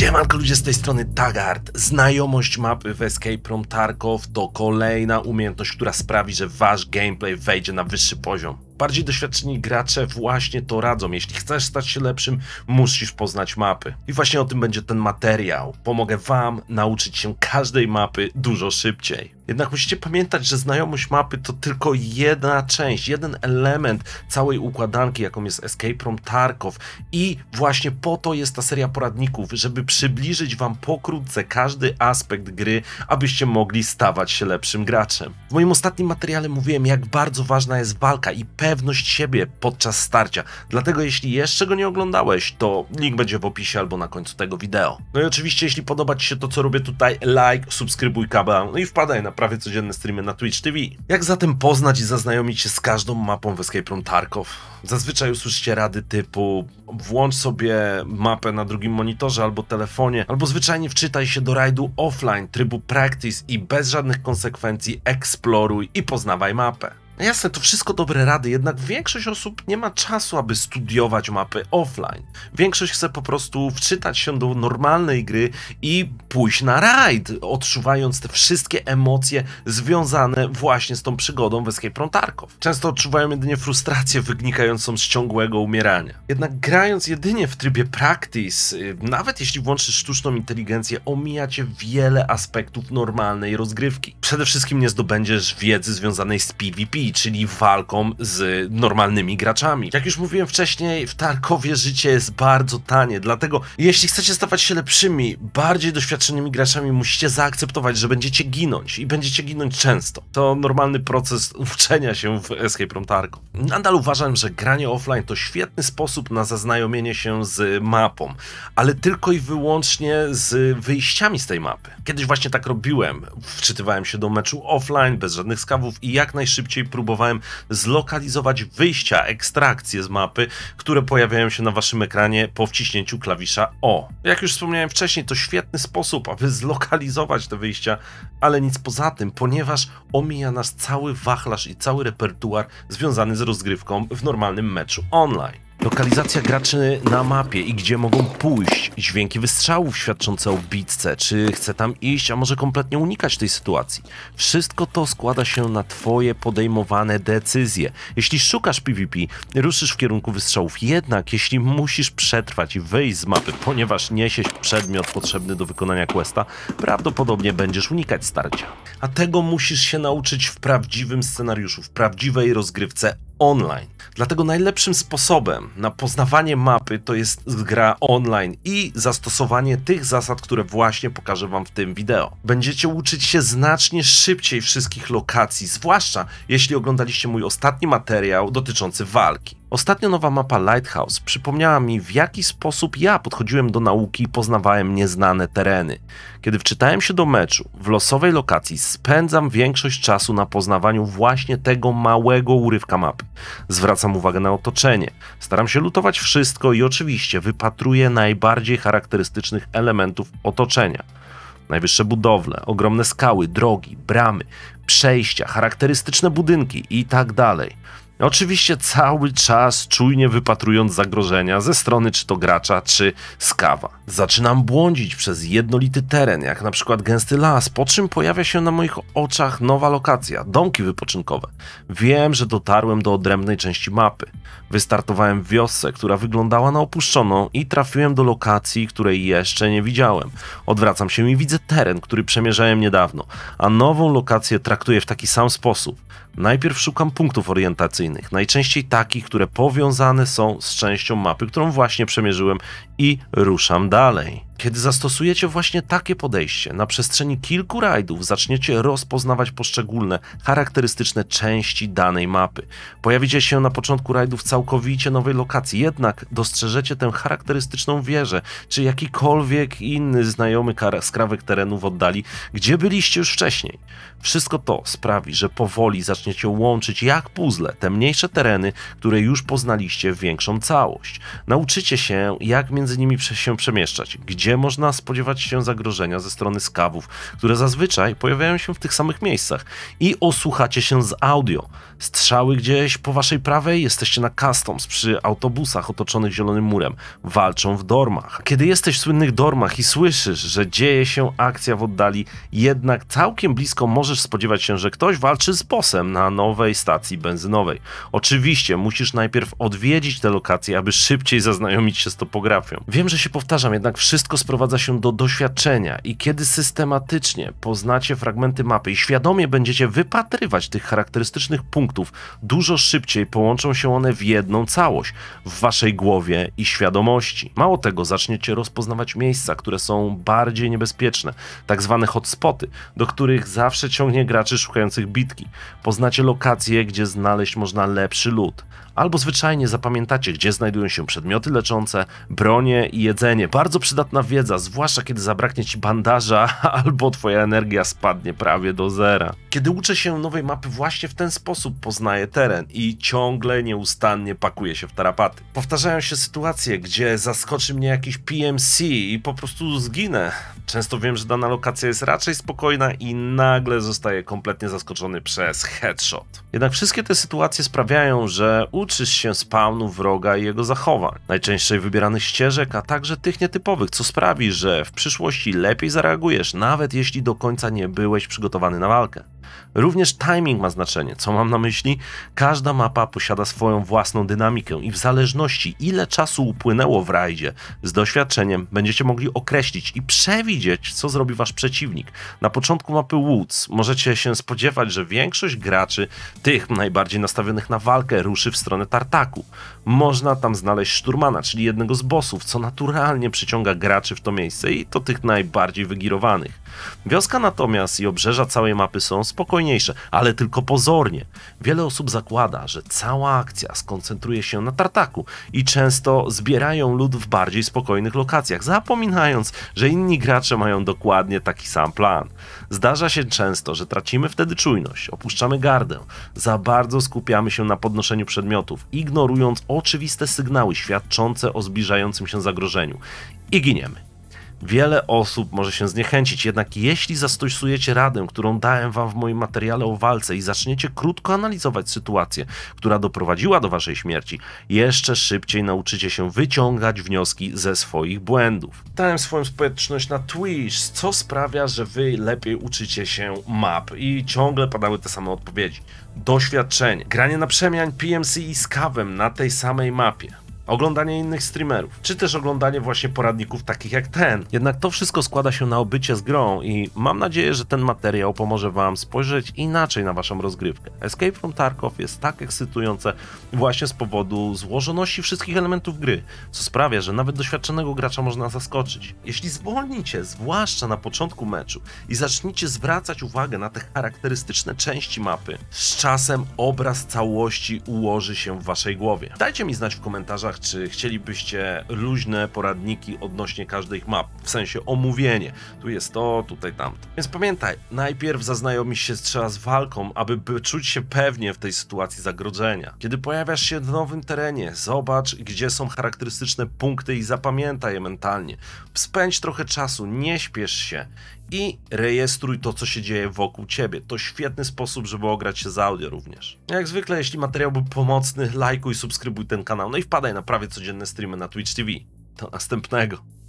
Siemanko ludzie z tej strony Tagart. Znajomość mapy w Escape Room Tarkov to kolejna umiejętność, która sprawi, że wasz gameplay wejdzie na wyższy poziom bardziej doświadczeni gracze właśnie to radzą. Jeśli chcesz stać się lepszym, musisz poznać mapy. I właśnie o tym będzie ten materiał. Pomogę Wam nauczyć się każdej mapy dużo szybciej. Jednak musicie pamiętać, że znajomość mapy to tylko jedna część, jeden element całej układanki, jaką jest Escape Room Tarkov. I właśnie po to jest ta seria poradników, żeby przybliżyć Wam pokrótce każdy aspekt gry, abyście mogli stawać się lepszym graczem. W moim ostatnim materiale mówiłem, jak bardzo ważna jest walka i pewność pewność siebie podczas starcia. Dlatego jeśli jeszcze go nie oglądałeś, to link będzie w opisie albo na końcu tego wideo. No i oczywiście, jeśli podoba Ci się to, co robię tutaj, like, subskrybuj kanał no i wpadaj na prawie codzienne streamy na Twitch TV. Jak zatem poznać i zaznajomić się z każdą mapą w Escape Room Tarkov? Zazwyczaj usłyszycie rady typu włącz sobie mapę na drugim monitorze albo telefonie, albo zwyczajnie wczytaj się do rajdu offline, trybu practice i bez żadnych konsekwencji eksploruj i poznawaj mapę. No jasne, to wszystko dobre rady, jednak większość osób nie ma czasu, aby studiować mapy offline. Większość chce po prostu wczytać się do normalnej gry i pójść na rajd, odczuwając te wszystkie emocje związane właśnie z tą przygodą w Escape from Tarkov. Często odczuwają jedynie frustrację wynikającą z ciągłego umierania. Jednak grając jedynie w trybie practice, y, nawet jeśli włączysz sztuczną inteligencję, omijacie wiele aspektów normalnej rozgrywki. Przede wszystkim nie zdobędziesz wiedzy związanej z PvP, czyli walką z normalnymi graczami. Jak już mówiłem wcześniej, w Tarkowie życie jest bardzo tanie, dlatego jeśli chcecie stawać się lepszymi, bardziej doświadczonymi graczami, musicie zaakceptować, że będziecie ginąć i będziecie ginąć często. To normalny proces uczenia się w Escape Room Tarkov. Nadal uważam, że granie offline to świetny sposób na zaznajomienie się z mapą, ale tylko i wyłącznie z wyjściami z tej mapy. Kiedyś właśnie tak robiłem, wczytywałem się do meczu offline, bez żadnych skawów i jak najszybciej próbowałem próbowałem zlokalizować wyjścia, ekstrakcje z mapy, które pojawiają się na waszym ekranie po wciśnięciu klawisza O. Jak już wspomniałem wcześniej, to świetny sposób, aby zlokalizować te wyjścia, ale nic poza tym, ponieważ omija nas cały wachlarz i cały repertuar związany z rozgrywką w normalnym meczu online. Lokalizacja graczy na mapie i gdzie mogą pójść, dźwięki wystrzałów świadczące o bitce, czy chce tam iść, a może kompletnie unikać tej sytuacji. Wszystko to składa się na twoje podejmowane decyzje. Jeśli szukasz PvP, ruszysz w kierunku wystrzałów, jednak jeśli musisz przetrwać i wyjść z mapy, ponieważ niesiesz przedmiot potrzebny do wykonania questa, prawdopodobnie będziesz unikać starcia. A tego musisz się nauczyć w prawdziwym scenariuszu, w prawdziwej rozgrywce online. Dlatego najlepszym sposobem na poznawanie mapy to jest gra online i zastosowanie tych zasad, które właśnie pokażę Wam w tym wideo. Będziecie uczyć się znacznie szybciej wszystkich lokacji, zwłaszcza jeśli oglądaliście mój ostatni materiał dotyczący walki. Ostatnio nowa mapa Lighthouse przypomniała mi, w jaki sposób ja podchodziłem do nauki i poznawałem nieznane tereny. Kiedy wczytałem się do meczu, w losowej lokacji spędzam większość czasu na poznawaniu właśnie tego małego urywka mapy. Zwracam uwagę na otoczenie, staram się lutować wszystko i oczywiście wypatruję najbardziej charakterystycznych elementów otoczenia. Najwyższe budowle, ogromne skały, drogi, bramy, przejścia, charakterystyczne budynki i tak dalej. Oczywiście cały czas czujnie wypatrując zagrożenia ze strony czy to gracza, czy skawa. Zaczynam błądzić przez jednolity teren, jak na przykład gęsty las, po czym pojawia się na moich oczach nowa lokacja, domki wypoczynkowe. Wiem, że dotarłem do odrębnej części mapy. Wystartowałem w wiosce, która wyglądała na opuszczoną i trafiłem do lokacji, której jeszcze nie widziałem. Odwracam się i widzę teren, który przemierzałem niedawno, a nową lokację traktuję w taki sam sposób. Najpierw szukam punktów orientacyjnych, najczęściej takich, które powiązane są z częścią mapy, którą właśnie przemierzyłem i ruszam dalej. Kiedy zastosujecie właśnie takie podejście, na przestrzeni kilku rajdów zaczniecie rozpoznawać poszczególne charakterystyczne części danej mapy. Pojawicie się na początku rajdów całkowicie nowej lokacji, jednak dostrzeżecie tę charakterystyczną wieżę, czy jakikolwiek inny znajomy skrawek terenu w oddali, gdzie byliście już wcześniej. Wszystko to sprawi, że powoli zaczniecie łączyć jak puzzle te mniejsze tereny, które już poznaliście w większą całość. Nauczycie się, jak między nimi się przemieszczać, gdzie gdzie można spodziewać się zagrożenia ze strony skawów, które zazwyczaj pojawiają się w tych samych miejscach. I osłuchacie się z audio. Strzały gdzieś po waszej prawej, jesteście na customs przy autobusach otoczonych zielonym murem. Walczą w dormach. Kiedy jesteś w słynnych dormach i słyszysz, że dzieje się akcja w oddali, jednak całkiem blisko możesz spodziewać się, że ktoś walczy z bossem na nowej stacji benzynowej. Oczywiście musisz najpierw odwiedzić te lokacje, aby szybciej zaznajomić się z topografią. Wiem, że się powtarzam, jednak wszystko sprowadza się do doświadczenia i kiedy systematycznie poznacie fragmenty mapy i świadomie będziecie wypatrywać tych charakterystycznych punktów, dużo szybciej połączą się one w jedną całość w waszej głowie i świadomości. Mało tego, zaczniecie rozpoznawać miejsca, które są bardziej niebezpieczne, tak zwane hotspoty, do których zawsze ciągnie graczy szukających bitki. Poznacie lokacje, gdzie znaleźć można lepszy lód, albo zwyczajnie zapamiętacie, gdzie znajdują się przedmioty leczące, bronie i jedzenie. Bardzo przydatna wiedza, zwłaszcza kiedy zabraknie ci bandaża albo twoja energia spadnie prawie do zera. Kiedy uczę się nowej mapy właśnie w ten sposób poznaję teren i ciągle nieustannie pakuję się w tarapaty. Powtarzają się sytuacje, gdzie zaskoczy mnie jakiś PMC i po prostu zginę. Często wiem, że dana lokacja jest raczej spokojna i nagle zostaję kompletnie zaskoczony przez headshot. Jednak wszystkie te sytuacje sprawiają, że uczysz się spawnu wroga i jego zachowań, najczęściej wybieranych ścieżek, a także tych nietypowych, co sprawi, że w przyszłości lepiej zareagujesz, nawet jeśli do końca nie byłeś przygotowany na walkę. Również timing ma znaczenie. Co mam na myśli? Każda mapa posiada swoją własną dynamikę i w zależności ile czasu upłynęło w rajdzie, z doświadczeniem będziecie mogli określić i przewidzieć, co zrobi wasz przeciwnik. Na początku mapy Woods możecie się spodziewać, że większość graczy, tych najbardziej nastawionych na walkę, ruszy w stronę tartaku. Można tam znaleźć szturmana, czyli jednego z bossów, co naturalnie przyciąga graczy w to miejsce i to tych najbardziej wygirowanych. Wioska natomiast i obrzeża całej mapy są spokojne spokojniejsze, ale tylko pozornie. Wiele osób zakłada, że cała akcja skoncentruje się na tartaku i często zbierają lud w bardziej spokojnych lokacjach, zapominając, że inni gracze mają dokładnie taki sam plan. Zdarza się często, że tracimy wtedy czujność, opuszczamy gardę, za bardzo skupiamy się na podnoszeniu przedmiotów, ignorując oczywiste sygnały świadczące o zbliżającym się zagrożeniu i giniemy. Wiele osób może się zniechęcić, jednak jeśli zastosujecie radę, którą dałem wam w moim materiale o walce i zaczniecie krótko analizować sytuację, która doprowadziła do waszej śmierci, jeszcze szybciej nauczycie się wyciągać wnioski ze swoich błędów. Dałem swoją społeczność na Twitch, co sprawia, że wy lepiej uczycie się map i ciągle padały te same odpowiedzi. Doświadczenie, granie na przemian PMC i z kawem na tej samej mapie, oglądanie innych streamerów, czy też oglądanie właśnie poradników takich jak ten. Jednak to wszystko składa się na obycie z grą i mam nadzieję, że ten materiał pomoże Wam spojrzeć inaczej na Waszą rozgrywkę. Escape from Tarkov jest tak ekscytujące właśnie z powodu złożoności wszystkich elementów gry, co sprawia, że nawet doświadczonego gracza można zaskoczyć. Jeśli zwolnicie, zwłaszcza na początku meczu i zaczniecie zwracać uwagę na te charakterystyczne części mapy, z czasem obraz całości ułoży się w Waszej głowie. Dajcie mi znać w komentarzach, czy chcielibyście luźne poradniki odnośnie ich map, w sensie omówienie. Tu jest to, tutaj tamto. Więc pamiętaj, najpierw zaznajomisz się z z walką, aby czuć się pewnie w tej sytuacji zagrożenia. Kiedy pojawiasz się w nowym terenie, zobacz, gdzie są charakterystyczne punkty i zapamiętaj je mentalnie. Spędź trochę czasu, nie śpiesz się i rejestruj to, co się dzieje wokół ciebie. To świetny sposób, żeby ograć się z audio również. Jak zwykle, jeśli materiał był pomocny, lajkuj, subskrybuj ten kanał, no i wpadaj na prawie codzienne streamy na Twitch TV. Do następnego.